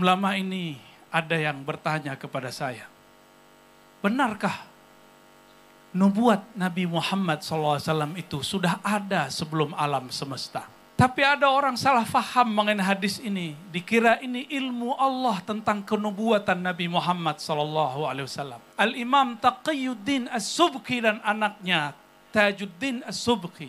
Belum lama ini ada yang bertanya kepada saya, benarkah nubuat Nabi Muhammad SAW itu sudah ada sebelum alam semesta? Tapi ada orang salah faham mengenai hadis ini. Dikira ini ilmu Allah tentang kenubuatan Nabi Muhammad SAW. Al Imam Taqiyuddin As-Subki dan anaknya Tajuddin As-Subki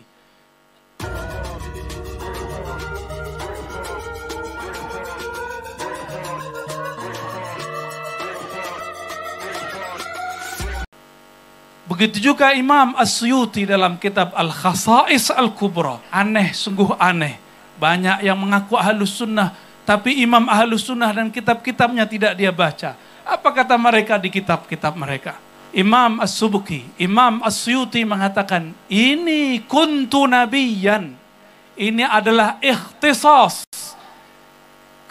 Begitu juga Imam Asyuti dalam kitab Al-Khasais Al-Kubra. Aneh, sungguh aneh. Banyak yang mengaku ahlus sunnah, tapi Imam ahlus sunnah dan kitab-kitabnya tidak dia baca. Apa kata mereka di kitab-kitab mereka? Imam As-Subuki, Imam As-Suyuti mengatakan, ini kuntu nabiyan. Ini adalah ikhtisas.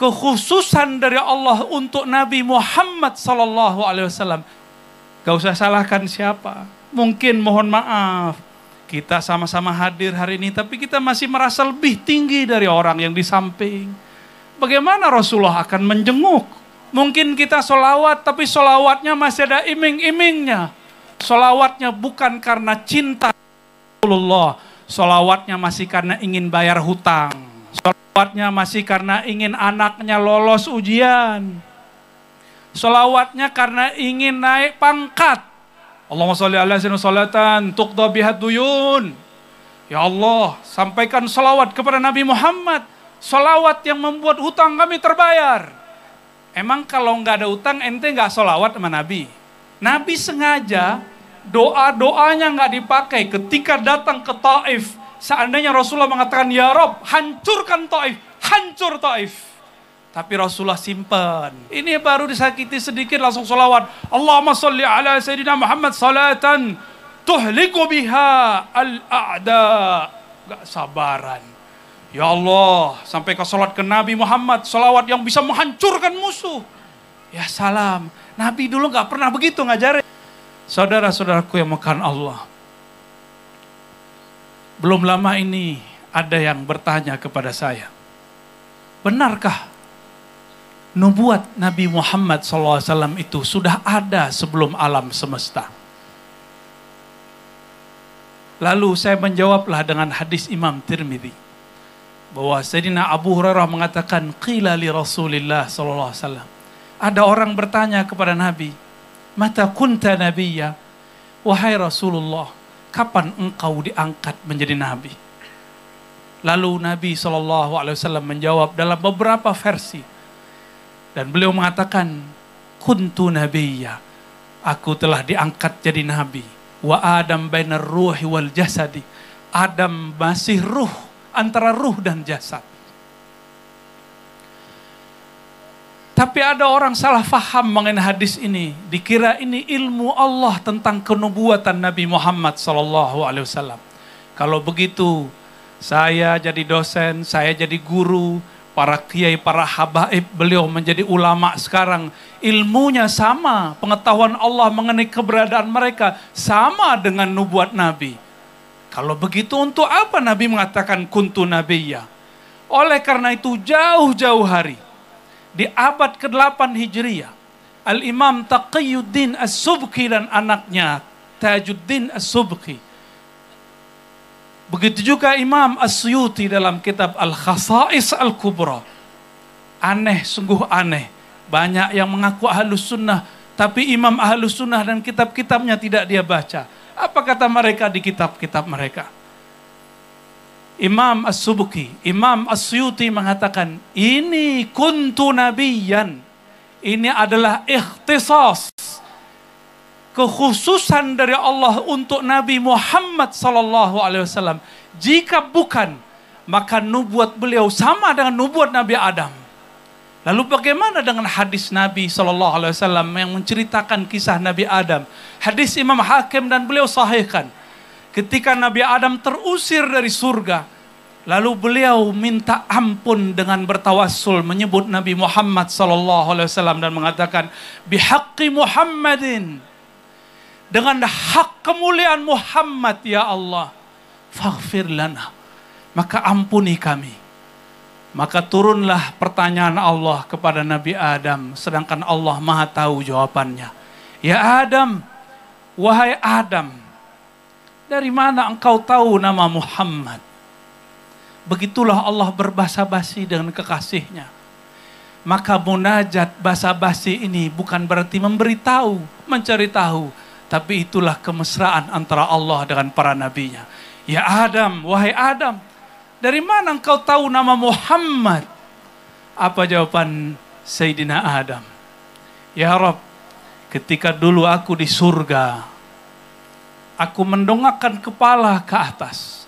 Kekhususan dari Allah untuk Nabi Muhammad sallallahu alaihi wasallam. Gak usah salahkan siapa. Mungkin mohon maaf, kita sama-sama hadir hari ini, tapi kita masih merasa lebih tinggi dari orang yang di samping. Bagaimana Rasulullah akan menjenguk? Mungkin kita solawat, tapi solawatnya masih ada iming-imingnya. Solawatnya bukan karena cinta Rasulullah. Solawatnya masih karena ingin bayar hutang. Solawatnya masih karena ingin anaknya lolos ujian. Salawatnya karena ingin naik pangkat. Allahumma sholli ala sinu salatan tuqda bihat duyun. Ya Allah, sampaikan salawat kepada Nabi Muhammad. Salawat yang membuat hutang kami terbayar. Emang kalau nggak ada hutang, ente nggak solawat sama Nabi. Nabi sengaja doa-doanya nggak dipakai ketika datang ke Taif. Seandainya Rasulullah mengatakan, Ya Rob, hancurkan Taif, hancur Taif. Tapi Rasulullah simpan. Ini baru disakiti sedikit langsung solawat. Allahumma salli ala Sayyidina Muhammad salatan tuhliku biha al-a'da. Gak sabaran. Ya Allah, sampai ke salat ke Nabi Muhammad, salawat yang bisa menghancurkan musuh. Ya salam, Nabi dulu gak pernah begitu ngajarin. Saudara-saudaraku yang makan Allah. Belum lama ini ada yang bertanya kepada saya. Benarkah nubuat Nabi Muhammad SAW itu sudah ada sebelum alam semesta. Lalu saya menjawablah dengan hadis Imam Tirmidhi. bahwa Sayyidina Abu Hurairah mengatakan qila li Rasulillah SAW. Ada orang bertanya kepada Nabi, "Mata kunta ya, Wahai Rasulullah, kapan engkau diangkat menjadi nabi? Lalu Nabi SAW menjawab dalam beberapa versi, dan beliau mengatakan, Kuntu nabiyya. Aku telah diangkat jadi nabi. Wa Adam bainar ruhi wal jasadi. Adam masih ruh, antara ruh dan jasad. Tapi ada orang salah faham mengenai hadis ini. Dikira ini ilmu Allah tentang kenubuatan Nabi Muhammad SAW. Kalau begitu, saya jadi dosen, saya jadi guru, para kiai, para habaib, beliau menjadi ulama sekarang. Ilmunya sama, pengetahuan Allah mengenai keberadaan mereka sama dengan nubuat Nabi. Kalau begitu untuk apa Nabi mengatakan kuntu nabiya? Oleh karena itu jauh-jauh hari di abad ke-8 Hijriah Al-Imam Taqiyuddin As-Subki dan anaknya Tajuddin As-Subki Begitu juga Imam Asyuti dalam kitab Al-Khasais Al-Kubra. Aneh, sungguh aneh. Banyak yang mengaku ahlus sunnah, tapi Imam ahlus sunnah dan kitab-kitabnya tidak dia baca. Apa kata mereka di kitab-kitab mereka? Imam As-Subuki, Imam As-Suyuti mengatakan, ini kuntu nabiyan. Ini adalah ikhtisas kekhususan dari Allah untuk Nabi Muhammad sallallahu alaihi wasallam. Jika bukan, maka nubuat beliau sama dengan nubuat Nabi Adam. Lalu bagaimana dengan hadis Nabi SAW Alaihi Wasallam yang menceritakan kisah Nabi Adam? Hadis Imam Hakim dan beliau sahihkan. Ketika Nabi Adam terusir dari surga, lalu beliau minta ampun dengan bertawassul menyebut Nabi Muhammad SAW Alaihi Wasallam dan mengatakan, bihaqqi Muhammadin." dengan hak kemuliaan Muhammad ya Allah. Faghfir lana. Maka ampuni kami. Maka turunlah pertanyaan Allah kepada Nabi Adam. Sedangkan Allah maha tahu jawabannya. Ya Adam, wahai Adam. Dari mana engkau tahu nama Muhammad? Begitulah Allah berbahasa basi dengan kekasihnya. Maka munajat bahasa basi ini bukan berarti memberitahu, mencari tahu tapi itulah kemesraan antara Allah dengan para nabinya. Ya Adam, wahai Adam, dari mana engkau tahu nama Muhammad? Apa jawaban Sayyidina Adam? Ya Rob, ketika dulu aku di surga, aku mendongakkan kepala ke atas.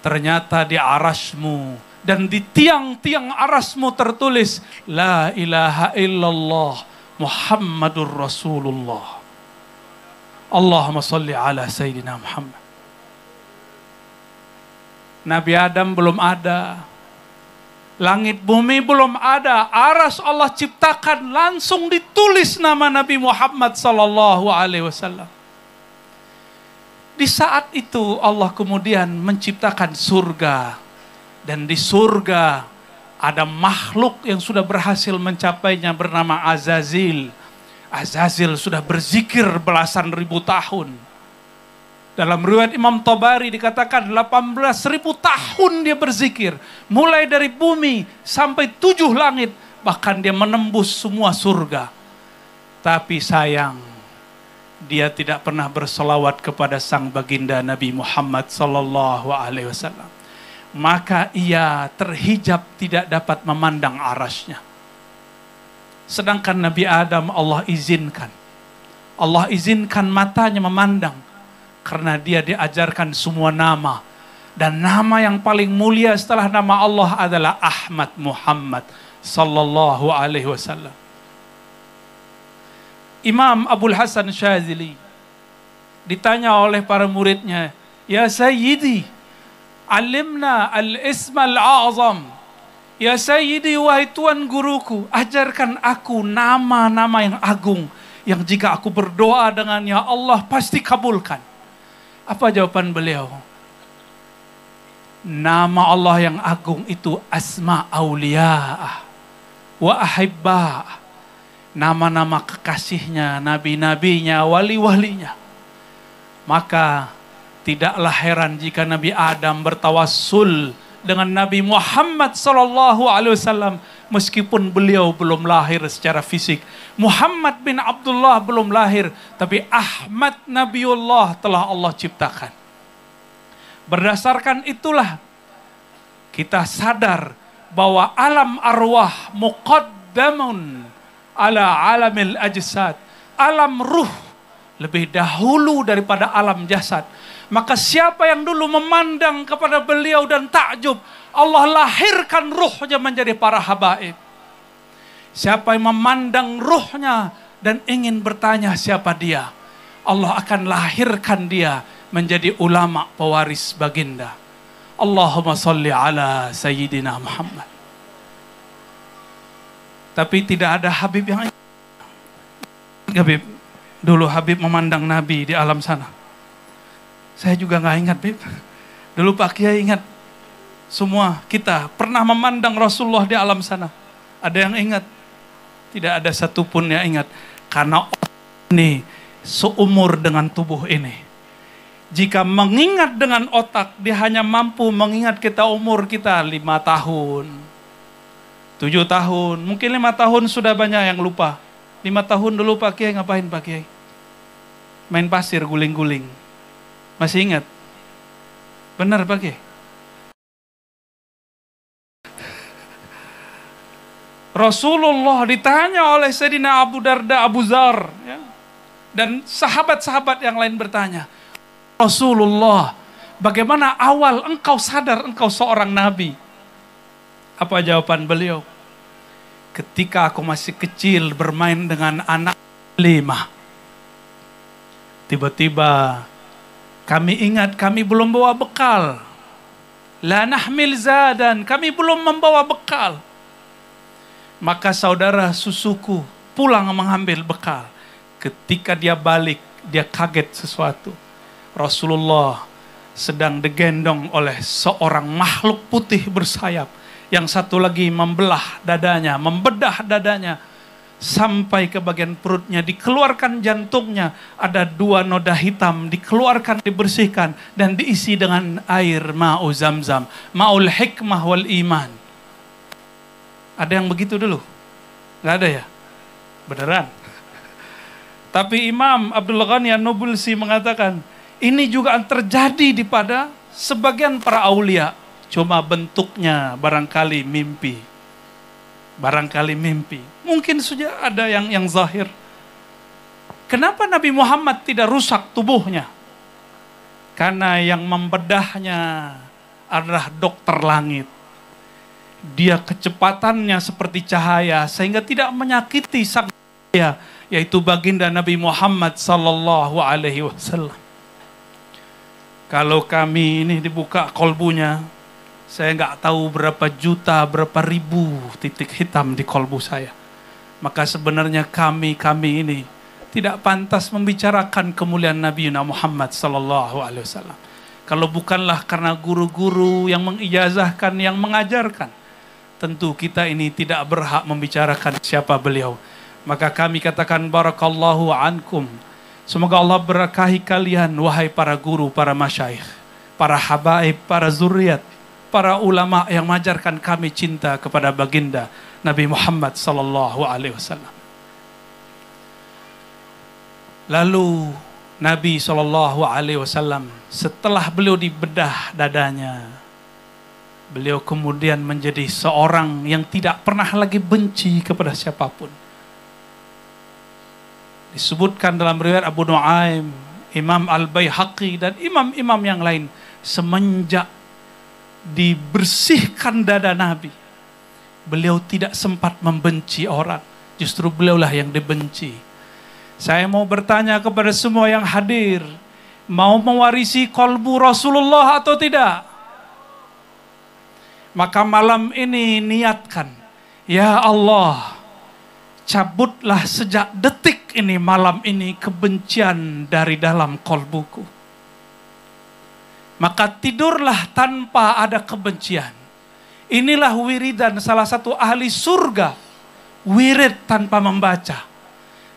Ternyata di arasmu dan di tiang-tiang arasmu tertulis La ilaha illallah Muhammadur Rasulullah. Allahumma salli ala Sayyidina Muhammad. Nabi Adam belum ada. Langit bumi belum ada. Aras Allah ciptakan langsung ditulis nama Nabi Muhammad sallallahu alaihi wasallam. Di saat itu Allah kemudian menciptakan surga. Dan di surga ada makhluk yang sudah berhasil mencapainya bernama Azazil Azazil sudah berzikir belasan ribu tahun. Dalam riwayat Imam Tobari dikatakan 18 ribu tahun dia berzikir. Mulai dari bumi sampai tujuh langit. Bahkan dia menembus semua surga. Tapi sayang, dia tidak pernah berselawat kepada sang baginda Nabi Muhammad sallallahu alaihi wasallam. Maka ia terhijab tidak dapat memandang arasnya. Sedangkan Nabi Adam Allah izinkan. Allah izinkan matanya memandang. Karena dia diajarkan semua nama. Dan nama yang paling mulia setelah nama Allah adalah Ahmad Muhammad sallallahu alaihi wasallam. Imam Abdul Hasan Syazili ditanya oleh para muridnya, "Ya Sayyidi, alimna al isma al-azam." Ya Sayyidi, wahai Tuhan guruku, ajarkan aku nama-nama yang agung, yang jika aku berdoa dengannya, Allah pasti kabulkan. Apa jawaban beliau? Nama Allah yang agung itu Asma Aulia wa Ahibba. Nama-nama kekasihnya, nabi-nabinya, wali-walinya. Maka tidaklah heran jika Nabi Adam bertawassul dengan Nabi Muhammad Sallallahu Alaihi Wasallam meskipun beliau belum lahir secara fisik. Muhammad bin Abdullah belum lahir, tapi Ahmad Nabiullah telah Allah ciptakan. Berdasarkan itulah kita sadar bahwa alam arwah muqaddamun ala alamil ajsad. Alam ruh lebih dahulu daripada alam jasad. Maka siapa yang dulu memandang kepada beliau dan takjub, Allah lahirkan ruhnya menjadi para habaib. Siapa yang memandang ruhnya dan ingin bertanya siapa dia, Allah akan lahirkan dia menjadi ulama pewaris baginda. Allahumma salli ala Sayyidina Muhammad. Tapi tidak ada Habib yang Habib, dulu Habib memandang Nabi di alam sana. Saya juga nggak ingat, Bib. Dulu Pak Kiai ingat, semua kita pernah memandang Rasulullah di alam sana. Ada yang ingat? Tidak ada satupun yang ingat. Karena ini seumur dengan tubuh ini. Jika mengingat dengan otak, dia hanya mampu mengingat kita umur kita lima tahun, tujuh tahun, mungkin lima tahun sudah banyak yang lupa. Lima tahun dulu Pak Kiai ngapain Pak Kiai? Main pasir guling-guling masih ingat? Benar pakai. Rasulullah ditanya oleh Sayyidina Abu Darda Abu Zar ya. dan sahabat-sahabat yang lain bertanya, Rasulullah, bagaimana awal engkau sadar engkau seorang nabi? Apa jawaban beliau? Ketika aku masih kecil bermain dengan anak lima. Tiba-tiba kami ingat kami belum bawa bekal. La nahmil zadan, kami belum membawa bekal. Maka saudara susuku pulang mengambil bekal. Ketika dia balik, dia kaget sesuatu. Rasulullah sedang digendong oleh seorang makhluk putih bersayap. Yang satu lagi membelah dadanya, membedah dadanya sampai ke bagian perutnya, dikeluarkan jantungnya, ada dua noda hitam, dikeluarkan, dibersihkan, dan diisi dengan air ma'u zam-zam, ma'ul hikmah wal iman. Ada yang begitu dulu? Gak ada ya? Beneran? Tapi Imam Abdul Ghani Nobulsi mengatakan, ini juga terjadi di pada sebagian para aulia, cuma bentuknya barangkali mimpi barangkali mimpi. Mungkin saja ada yang yang zahir. Kenapa Nabi Muhammad tidak rusak tubuhnya? Karena yang membedahnya adalah dokter langit. Dia kecepatannya seperti cahaya sehingga tidak menyakiti sang dia yaitu baginda Nabi Muhammad sallallahu alaihi wasallam. Kalau kami ini dibuka kolbunya, saya nggak tahu berapa juta, berapa ribu titik hitam di kolbu saya. Maka sebenarnya kami-kami ini tidak pantas membicarakan kemuliaan Nabi Muhammad sallallahu alaihi wasallam. Kalau bukanlah karena guru-guru yang mengijazahkan, yang mengajarkan, tentu kita ini tidak berhak membicarakan siapa beliau. Maka kami katakan barakallahu ankum. Semoga Allah berkahi kalian wahai para guru, para masyaih, para habaib, para zuriat para ulama yang mengajarkan kami cinta kepada baginda Nabi Muhammad sallallahu alaihi wasallam. Lalu Nabi Sallallahu Alaihi Wasallam setelah beliau dibedah dadanya, beliau kemudian menjadi seorang yang tidak pernah lagi benci kepada siapapun. Disebutkan dalam riwayat Abu Nuaim, Imam Al Baihaqi dan imam-imam yang lain semenjak dibersihkan dada Nabi. Beliau tidak sempat membenci orang, justru beliaulah yang dibenci. Saya mau bertanya kepada semua yang hadir, mau mewarisi kolbu Rasulullah atau tidak? Maka malam ini niatkan, ya Allah, cabutlah sejak detik ini malam ini kebencian dari dalam kolbuku maka tidurlah tanpa ada kebencian. Inilah wiridan salah satu ahli surga. Wirid tanpa membaca.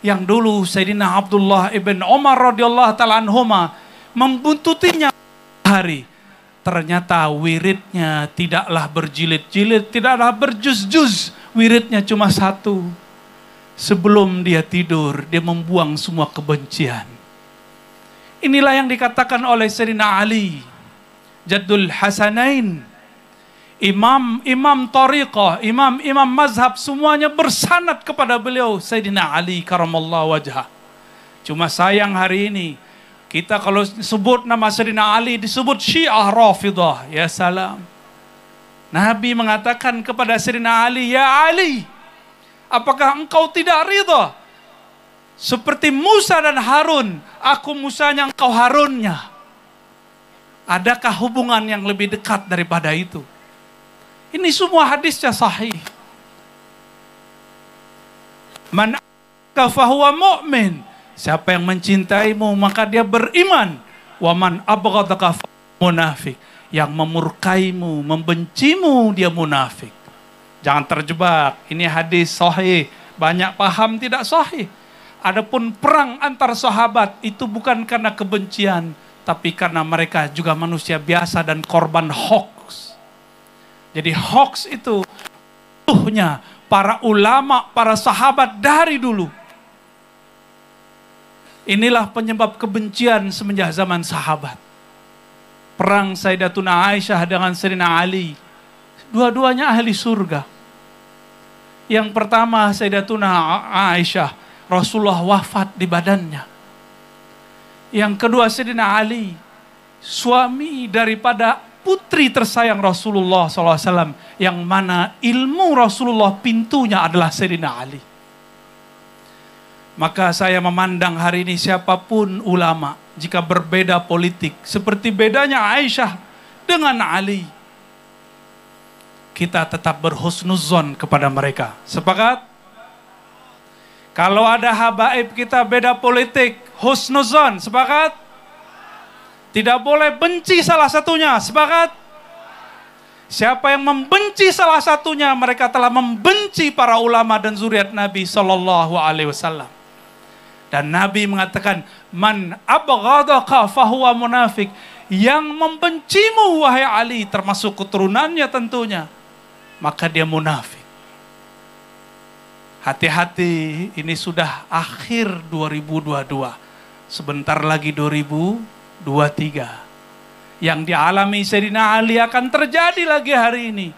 Yang dulu Sayyidina Abdullah ibn Omar radhiyallahu taala anhuma membuntutinya hari. Ternyata wiridnya tidaklah berjilid-jilid, tidaklah berjus-jus. Wiridnya cuma satu. Sebelum dia tidur, dia membuang semua kebencian. Inilah yang dikatakan oleh Serina Ali Jaddul Hasanain. Imam, imam tariqah, imam, imam mazhab, semuanya bersanat kepada beliau. Sayyidina Ali karamallahu wajah. Cuma sayang hari ini, kita kalau sebut nama Sayyidina Ali, disebut syiah rafidah. Ya salam. Nabi mengatakan kepada Sayyidina Ali, Ya Ali, apakah engkau tidak ridha? Seperti Musa dan Harun, aku Musanya, engkau Harunnya. Adakah hubungan yang lebih dekat daripada itu? Ini semua hadisnya sahih. Man kafahuwa mu'min. Siapa yang mencintaimu maka dia beriman. Waman abghadaka munafik. Yang memurkaimu, membencimu dia munafik. Jangan terjebak. Ini hadis sahih. Banyak paham tidak sahih. Adapun perang antar sahabat itu bukan karena kebencian, tapi karena mereka juga manusia biasa dan korban hoax. Jadi hoax itu tuhnya para ulama, para sahabat dari dulu. Inilah penyebab kebencian semenjak zaman sahabat. Perang Sayyidatuna Aisyah dengan Serina Ali. Dua-duanya ahli surga. Yang pertama Sayyidatuna Aisyah. Rasulullah wafat di badannya. Yang kedua Sayyidina Ali, suami daripada putri tersayang Rasulullah SAW, yang mana ilmu Rasulullah pintunya adalah Sayyidina Ali. Maka saya memandang hari ini siapapun ulama, jika berbeda politik, seperti bedanya Aisyah dengan Ali, kita tetap berhusnuzon kepada mereka. Sepakat? Kalau ada habaib kita beda politik, husnuzon, sepakat? Tidak boleh benci salah satunya, sepakat? Siapa yang membenci salah satunya, mereka telah membenci para ulama dan zuriat Nabi Shallallahu Alaihi Wasallam. Dan Nabi mengatakan, man fahuwa munafik. Yang membencimu wahai Ali, termasuk keturunannya tentunya, maka dia munafik. Hati-hati, ini sudah akhir 2022 Sebentar lagi 2023. Yang dialami Sayyidina Ali akan terjadi lagi hari ini.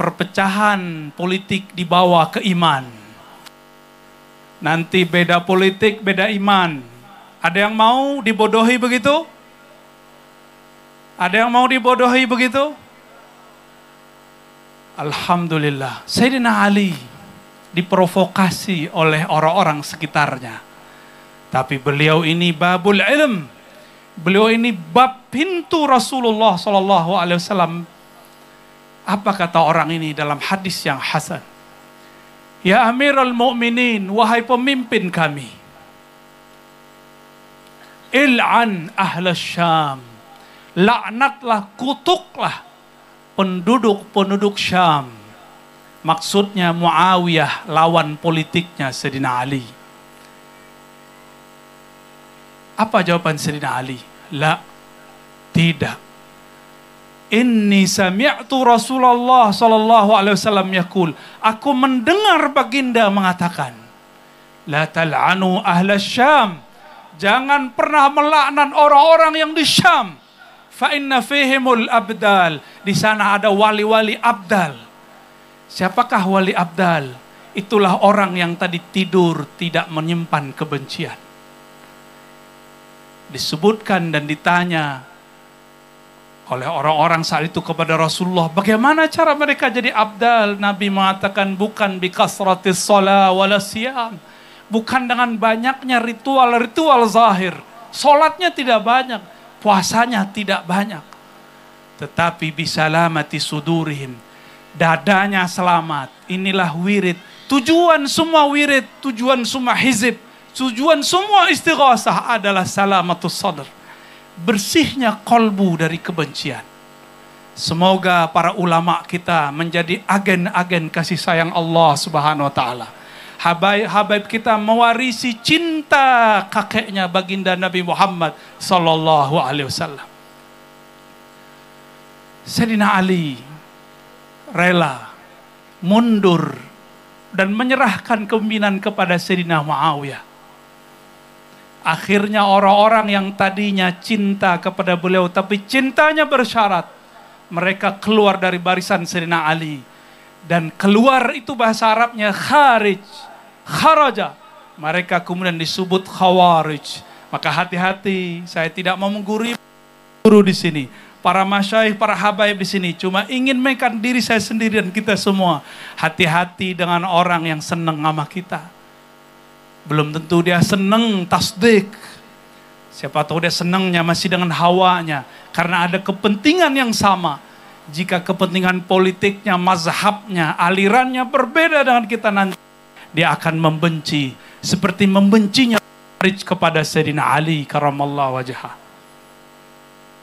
Perpecahan politik di bawah iman. Nanti beda politik, beda iman. Ada yang mau dibodohi begitu? Ada yang mau dibodohi begitu? Alhamdulillah, Sayyidina Ali diprovokasi oleh orang-orang sekitarnya tapi beliau ini babul ilm. Beliau ini bab pintu Rasulullah Sallallahu Alaihi Wasallam. Apa kata orang ini dalam hadis yang hasan? Ya Amirul Mukminin, wahai pemimpin kami. Il'an ahlas Syam. Laknatlah, kutuklah penduduk-penduduk Syam. Maksudnya Muawiyah lawan politiknya Sedina Ali apa jawaban Sayyidina Ali? La, tidak. Inni sami'tu Rasulullah sallallahu alaihi wasallam yakul. Aku mendengar baginda mengatakan, La tal'anu ahla syam. Jangan pernah melaknat orang-orang yang di Syam. Fa inna fihimul abdal. Di sana ada wali-wali abdal. Siapakah wali abdal? Itulah orang yang tadi tidur tidak menyimpan kebencian disebutkan dan ditanya oleh orang-orang saat itu kepada Rasulullah, bagaimana cara mereka jadi abdal? Nabi mengatakan bukan bikasratis sholat wala siyam. Bukan dengan banyaknya ritual-ritual zahir. sholatnya tidak banyak, puasanya tidak banyak. Tetapi bisa bisalamati sudurihim. Dadanya selamat. Inilah wirid. Tujuan semua wirid, tujuan semua hizib Tujuan semua istighosah adalah salamatus sadr. Bersihnya kolbu dari kebencian. Semoga para ulama kita menjadi agen-agen kasih sayang Allah Subhanahu wa taala. Habaib, habaib kita mewarisi cinta kakeknya baginda Nabi Muhammad sallallahu alaihi wasallam. Sayyidina Ali rela mundur dan menyerahkan kepemimpinan kepada Sayyidina Muawiyah Akhirnya orang-orang yang tadinya cinta kepada beliau tapi cintanya bersyarat. Mereka keluar dari barisan Serina Ali. Dan keluar itu bahasa Arabnya kharij, kharaja. Mereka kemudian disebut khawarij. Maka hati-hati, saya tidak mau menggurui guru di sini. Para masyaih, para habaib di sini. Cuma ingin mekan diri saya sendiri dan kita semua. Hati-hati dengan orang yang senang sama kita belum tentu dia senang tasdik. Siapa tahu dia senangnya masih dengan hawanya. Karena ada kepentingan yang sama. Jika kepentingan politiknya, mazhabnya, alirannya berbeda dengan kita nanti. Dia akan membenci. Seperti membencinya kepada Sayyidina Ali karamallah wajah.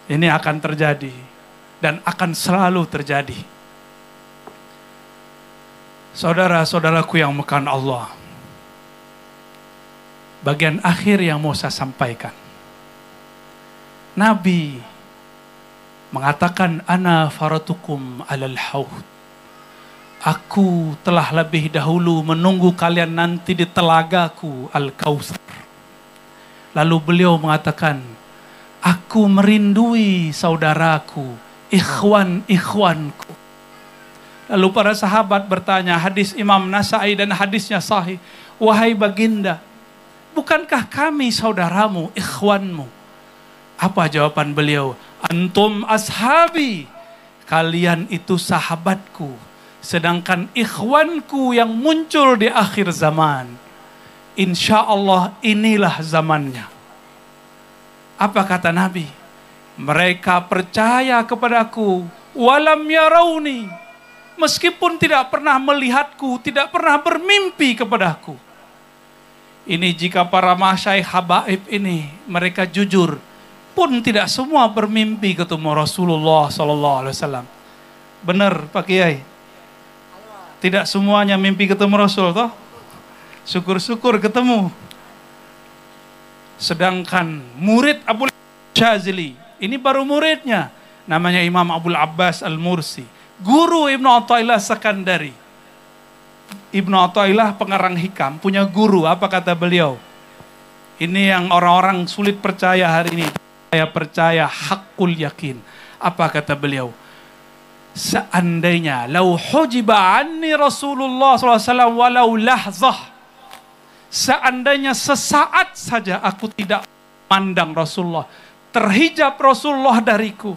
Ini akan terjadi. Dan akan selalu terjadi. Saudara-saudaraku yang makan Allah bagian akhir yang mau saya sampaikan. Nabi mengatakan ana faratukum alal haud. Aku telah lebih dahulu menunggu kalian nanti di telagaku al kausar Lalu beliau mengatakan, aku merindui saudaraku, ikhwan-ikhwanku. Lalu para sahabat bertanya, hadis Imam Nasai dan hadisnya sahih. Wahai baginda, bukankah kami saudaramu, ikhwanmu? Apa jawaban beliau? Antum ashabi, kalian itu sahabatku. Sedangkan ikhwanku yang muncul di akhir zaman. Insya Allah inilah zamannya. Apa kata Nabi? Mereka percaya kepadaku. Walam yarauni. Meskipun tidak pernah melihatku, tidak pernah bermimpi kepadaku ini jika para masyai habaib ini mereka jujur pun tidak semua bermimpi ketemu Rasulullah Sallallahu Alaihi Wasallam. Benar Pak Kiai. Tidak semuanya mimpi ketemu Rasul toh. Syukur-syukur ketemu. Sedangkan murid Abu Jazili ini baru muridnya namanya Imam Abdul Abbas Al-Mursi. Guru Ibnu taillah sekandari. Ibnu Athaillah pengarang hikam punya guru, apa kata beliau? Ini yang orang-orang sulit percaya hari ini. Saya percaya hakul yakin. Apa kata beliau? Seandainya lau hujiba anni Rasulullah SAW walau lahzah. Seandainya sesaat saja aku tidak pandang Rasulullah. Terhijab Rasulullah dariku.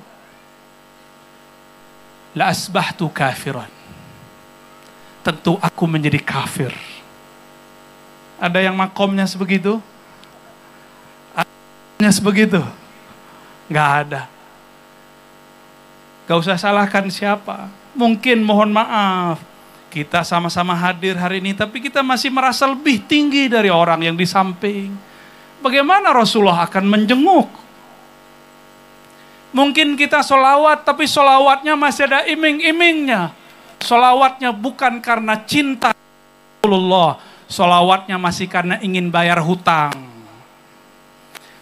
La asbahtu kafiran tentu aku menjadi kafir. Ada yang makomnya sebegitu? Ada sebegitu? Gak ada. Gak usah salahkan siapa. Mungkin mohon maaf, kita sama-sama hadir hari ini, tapi kita masih merasa lebih tinggi dari orang yang di samping. Bagaimana Rasulullah akan menjenguk? Mungkin kita solawat, tapi solawatnya masih ada iming-imingnya Solawatnya bukan karena cinta Rasulullah. Solawatnya masih karena ingin bayar hutang.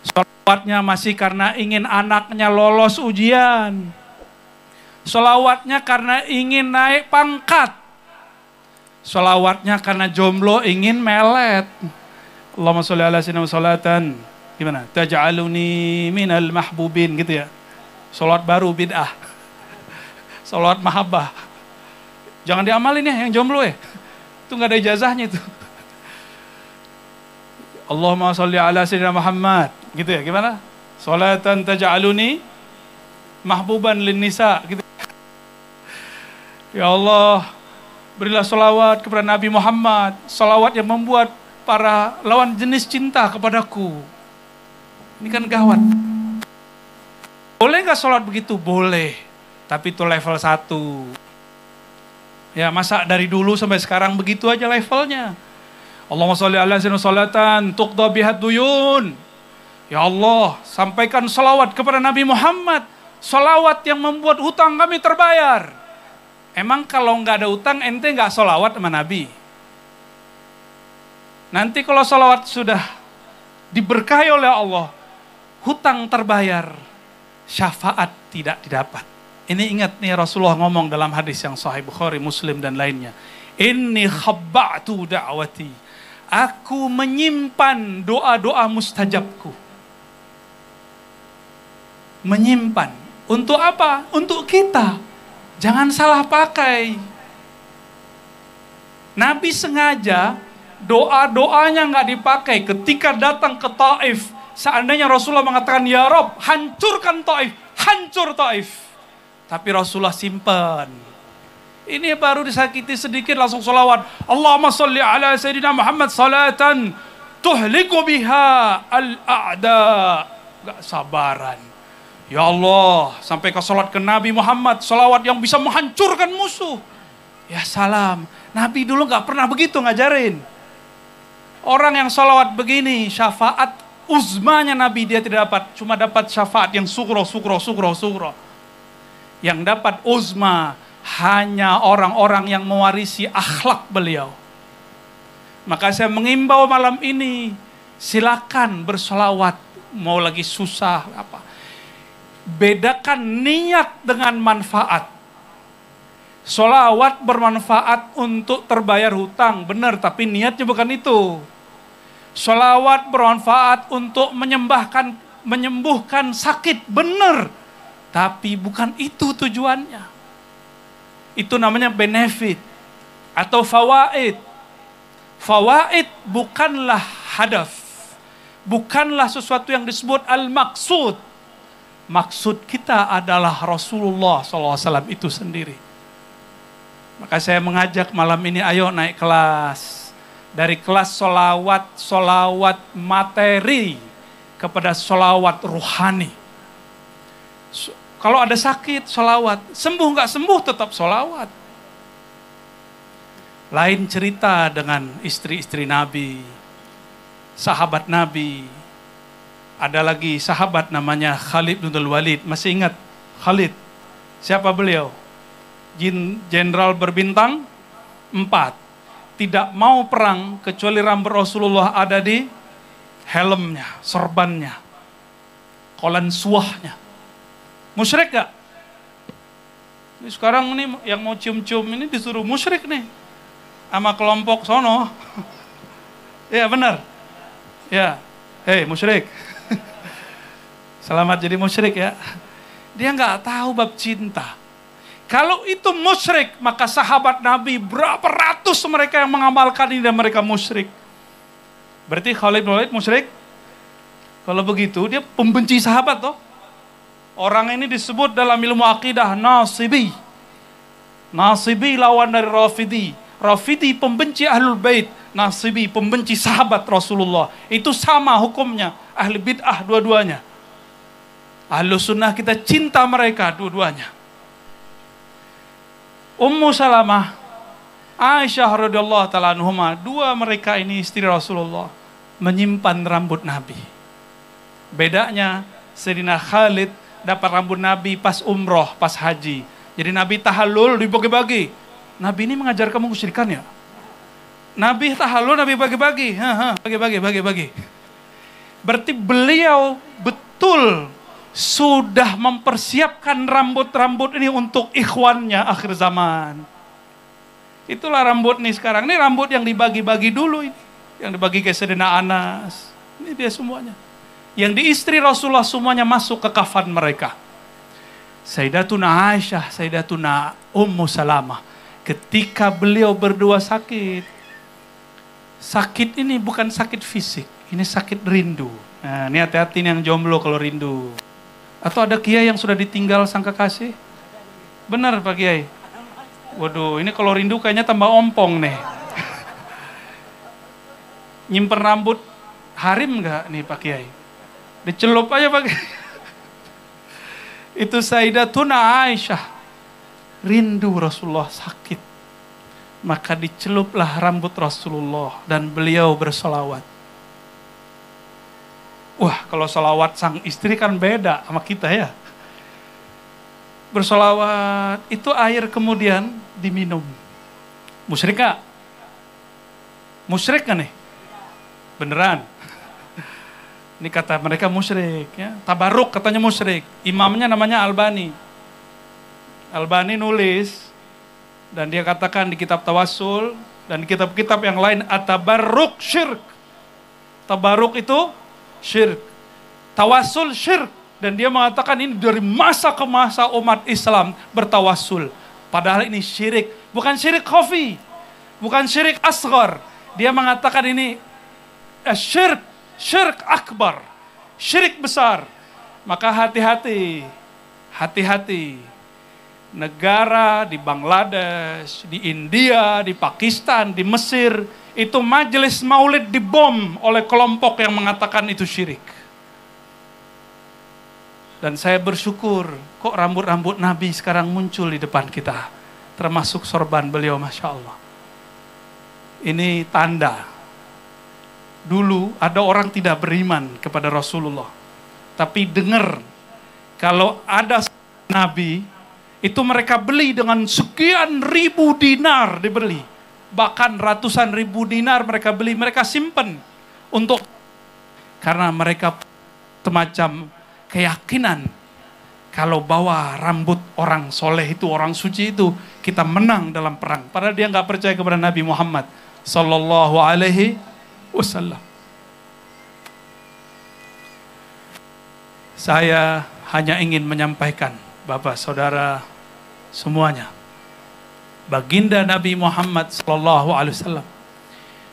Solawatnya masih karena ingin anaknya lolos ujian. Solawatnya karena ingin naik pangkat. Solawatnya karena jomblo ingin melet. Allahumma sholli ala sinam salatan. Gimana? Taj'aluni minal mahbubin gitu ya. Salat baru bid'ah. Salat mahabbah Jangan diamalin ya yang jomblo ya. Itu nggak ada ijazahnya itu. Allahumma salli ala sayyidina Muhammad. Gitu ya, gimana? Salatan taj'aluni mahbuban lin nisa gitu. Ya Allah, berilah salawat kepada Nabi Muhammad, salawat yang membuat para lawan jenis cinta kepadaku. Ini kan gawat. Boleh nggak sholat begitu? Boleh. Tapi itu level satu. Ya masa dari dulu sampai sekarang begitu aja levelnya. Allahumma sholli ala sayyidina salatan tuqda bihat duyun. Ya Allah, sampaikan salawat kepada Nabi Muhammad. Salawat yang membuat hutang kami terbayar. Emang kalau nggak ada hutang, ente nggak salawat sama Nabi? Nanti kalau salawat sudah diberkahi oleh Allah, hutang terbayar, syafaat tidak didapat. Ini ingat nih Rasulullah ngomong dalam hadis yang sahih Bukhari, Muslim dan lainnya. Ini khabba'tu da'wati. Aku menyimpan doa-doa mustajabku. Menyimpan. Untuk apa? Untuk kita. Jangan salah pakai. Nabi sengaja doa-doanya nggak dipakai ketika datang ke Taif. Seandainya Rasulullah mengatakan, Ya Rob, hancurkan Taif, hancur Taif. Tapi Rasulullah simpan. Ini baru disakiti sedikit langsung solawat. Allahumma salli ala Sayyidina Muhammad salatan tuhliku biha al-a'da. Gak sabaran. Ya Allah, sampai ke solat ke Nabi Muhammad, solawat yang bisa menghancurkan musuh. Ya salam, Nabi dulu gak pernah begitu ngajarin. Orang yang solawat begini, syafaat uzmanya Nabi dia tidak dapat. Cuma dapat syafaat yang sukro, sukro, sukro, sukro. Yang dapat uzma hanya orang-orang yang mewarisi akhlak beliau. Maka saya mengimbau malam ini, silakan bersolawat, mau lagi susah apa. Bedakan niat dengan manfaat. Solawat bermanfaat untuk terbayar hutang, benar, tapi niatnya bukan itu. Solawat bermanfaat untuk menyembahkan, menyembuhkan sakit, benar, tapi bukan itu tujuannya. Itu namanya benefit atau fawaid. Fawaid bukanlah hadaf. Bukanlah sesuatu yang disebut al-maksud. Maksud kita adalah Rasulullah SAW itu sendiri. Maka saya mengajak malam ini ayo naik kelas. Dari kelas solawat, solawat materi kepada solawat ruhani kalau ada sakit, solawat. Sembuh nggak sembuh tetap solawat. Lain cerita dengan istri-istri Nabi, sahabat Nabi. Ada lagi sahabat namanya Khalid bin Walid. Masih ingat Khalid? Siapa beliau? Jenderal berbintang empat. Tidak mau perang kecuali rambut Rasulullah ada di helmnya, sorbannya, kolan suahnya. Musyrik gak? Ini sekarang nih yang mau cium-cium ini disuruh musyrik nih. Sama kelompok sono. Ya benar. Ya. Hei musyrik. Selamat jadi musyrik ya. Dia nggak tahu bab cinta. Kalau itu musyrik, maka sahabat Nabi berapa ratus mereka yang mengamalkan ini dan mereka musyrik. Berarti Khalid bin Walid musyrik. Kalau begitu dia pembenci sahabat toh. Orang ini disebut dalam ilmu akidah nasibi. Nasibi lawan dari Rafidi. Rafidi pembenci Ahlul Bait, Nasibi pembenci sahabat Rasulullah. Itu sama hukumnya ahli bid'ah dua-duanya. Ahlu sunnah kita cinta mereka dua-duanya. Ummu Salamah, Aisyah radhiyallahu taala anhuma, dua mereka ini istri Rasulullah menyimpan rambut Nabi. Bedanya Sayyidina Khalid dapat rambut Nabi pas umroh, pas haji. Jadi Nabi tahallul dibagi-bagi. Nabi ini mengajar kamu ya? Nabi tahallul, Nabi bagi-bagi. Bagi-bagi, bagi-bagi. Berarti beliau betul sudah mempersiapkan rambut-rambut ini untuk ikhwannya akhir zaman. Itulah rambut nih sekarang. Ini rambut yang dibagi-bagi dulu ini. Yang dibagi ke Sedina Anas. Ini dia semuanya yang diistri Rasulullah semuanya masuk ke kafan mereka. Sayyidatuna Aisyah, Sayyidatuna Ummu Salamah. Ketika beliau berdua sakit, sakit ini bukan sakit fisik, ini sakit rindu. Nah, ini hati-hati yang jomblo kalau rindu. Atau ada kiai yang sudah ditinggal sang kekasih? Benar Pak Kiai? Waduh, ini kalau rindu kayaknya tambah ompong nih. Nyimper rambut harim nggak nih Pak Kiai? Dicelup aja pakai. Itu Sayyidatuna Aisyah. Rindu Rasulullah sakit. Maka diceluplah rambut Rasulullah dan beliau bersolawat. Wah, kalau solawat sang istri kan beda sama kita ya. Bersolawat, itu air kemudian diminum. Musyrik gak? Musyrik gak nih? Beneran? Ini kata mereka musyrik. Ya. Tabaruk katanya musyrik. Imamnya namanya Albani. Albani nulis dan dia katakan di kitab Tawasul dan di kitab-kitab yang lain atabaruk syirk. Tabaruk itu syirk. Tawasul syirk dan dia mengatakan ini dari masa ke masa umat Islam bertawasul. Padahal ini syirik, bukan syirik khafi, bukan syirik asghar. Dia mengatakan ini eh, syirk Syirik akbar. Syirik besar. Maka hati-hati. Hati-hati. Negara di Bangladesh, di India, di Pakistan, di Mesir. Itu majelis maulid dibom oleh kelompok yang mengatakan itu syirik. Dan saya bersyukur kok rambut-rambut Nabi sekarang muncul di depan kita. Termasuk sorban beliau Masya Allah. Ini tanda dulu ada orang tidak beriman kepada Rasulullah. Tapi dengar kalau ada nabi itu mereka beli dengan sekian ribu dinar dibeli. Bahkan ratusan ribu dinar mereka beli, mereka simpen untuk karena mereka semacam keyakinan kalau bawa rambut orang soleh itu, orang suci itu, kita menang dalam perang. Padahal dia nggak percaya kepada Nabi Muhammad Sallallahu Alaihi wasallam. Saya hanya ingin menyampaikan Bapak Saudara semuanya. Baginda Nabi Muhammad sallallahu alaihi wasallam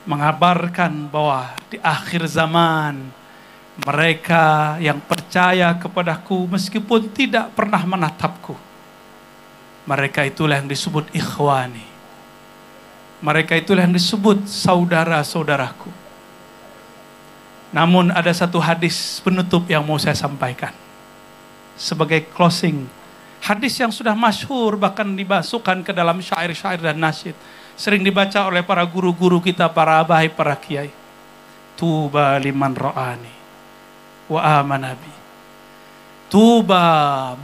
mengabarkan bahwa di akhir zaman mereka yang percaya kepadaku meskipun tidak pernah menatapku. Mereka itulah yang disebut ikhwani. Mereka itulah yang disebut saudara-saudaraku. Namun ada satu hadis penutup yang mau saya sampaikan. Sebagai closing. Hadis yang sudah masyhur bahkan dibasukan ke dalam syair-syair dan nasyid. Sering dibaca oleh para guru-guru kita, para abai, para kiai. Tuba liman ro'ani wa amanabi. Tuba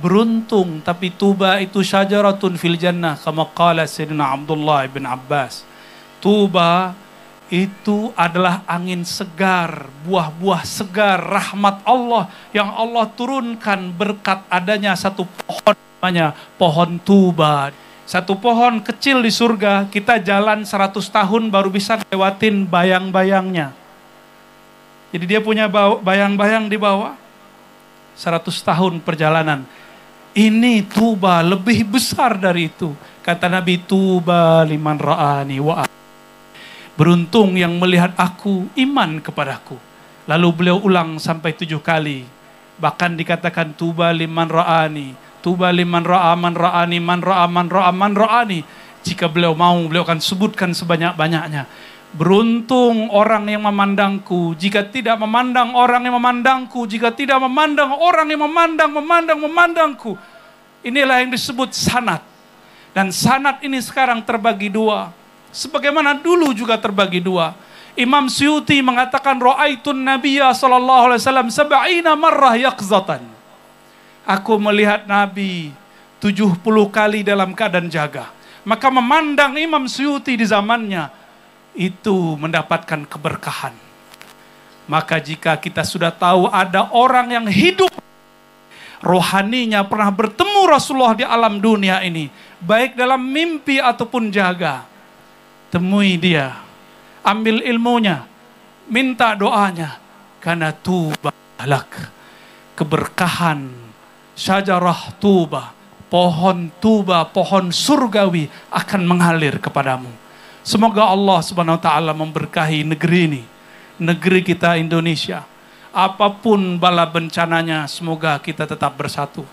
beruntung tapi tuba itu syajaratun fil jannah kama qala Sayyidina Abdullah bin Abbas. Tuba itu adalah angin segar, buah-buah segar, rahmat Allah yang Allah turunkan berkat adanya satu pohon namanya pohon tuba. Satu pohon kecil di surga, kita jalan 100 tahun baru bisa lewatin bayang-bayangnya. Jadi dia punya bayang-bayang di bawah, 100 tahun perjalanan. Ini tuba lebih besar dari itu. Kata Nabi, tuba liman ra'ani wa'ani. Beruntung yang melihat aku iman kepadaku. Lalu beliau ulang sampai tujuh kali. Bahkan dikatakan tuba liman ra'ani. Tuba liman ra'a man ra'ani man ra'a man ra'a man ra'ani. Jika beliau mau, beliau akan sebutkan sebanyak-banyaknya. Beruntung orang yang memandangku, jika tidak memandang orang yang memandangku, jika tidak memandang orang yang memandang, memandang, memandangku. Inilah yang disebut sanat. Dan sanat ini sekarang terbagi dua Sebagaimana dulu juga terbagi dua. Imam Syuuti mengatakan ra'aitun nabiyya sallallahu alaihi wasallam sab'ina marrah yaqzatan. Aku melihat Nabi tujuh puluh kali dalam keadaan jaga. Maka memandang Imam Syuuti di zamannya itu mendapatkan keberkahan. Maka jika kita sudah tahu ada orang yang hidup rohaninya pernah bertemu Rasulullah di alam dunia ini, baik dalam mimpi ataupun jaga, temui dia, ambil ilmunya, minta doanya, karena tuba alak Keberkahan, syajarah tuba, pohon tuba, pohon surgawi akan mengalir kepadamu. Semoga Allah subhanahu wa ta'ala memberkahi negeri ini, negeri kita Indonesia. Apapun bala bencananya, semoga kita tetap bersatu.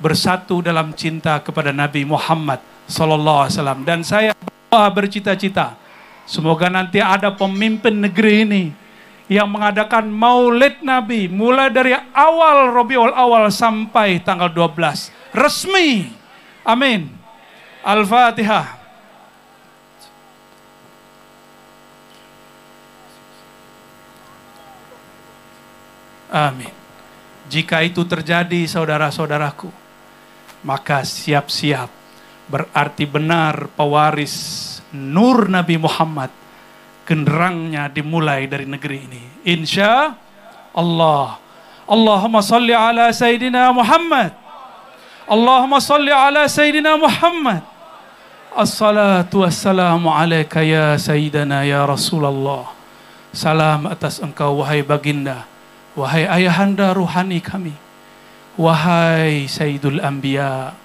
Bersatu dalam cinta kepada Nabi Muhammad Sallallahu Alaihi Wasallam. Dan saya berdoa bercita-cita, semoga nanti ada pemimpin negeri ini yang mengadakan maulid Nabi mulai dari awal Robiul Awal sampai tanggal 12. Resmi. Amin. Al-Fatihah. Amin. Jika itu terjadi saudara-saudaraku, maka siap-siap berarti benar pewaris nur Nabi Muhammad genderangnya dimulai dari negeri ini insya Allah Allahumma salli ala Sayyidina Muhammad Allahumma salli ala Sayyidina Muhammad Assalatu wassalamu alaika ya Sayyidana ya Rasulullah Salam atas engkau wahai baginda Wahai ayahanda ruhani kami Wahai Sayyidul Anbiya'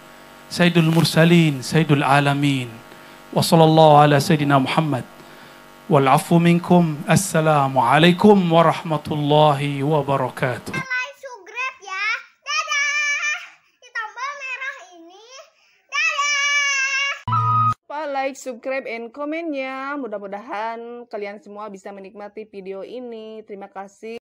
Sayyidul Mursalin, Sayyidul Alamin. Wa sallallahu ala Sayyidina Muhammad. Wal afu minkum. Assalamualaikum warahmatullahi wabarakatuh. Like, subscribe ya. Dadah. Ditambah merah ini. Dadah. Like, subscribe, and comment ya. Mudah-mudahan kalian semua bisa menikmati video ini. Terima kasih.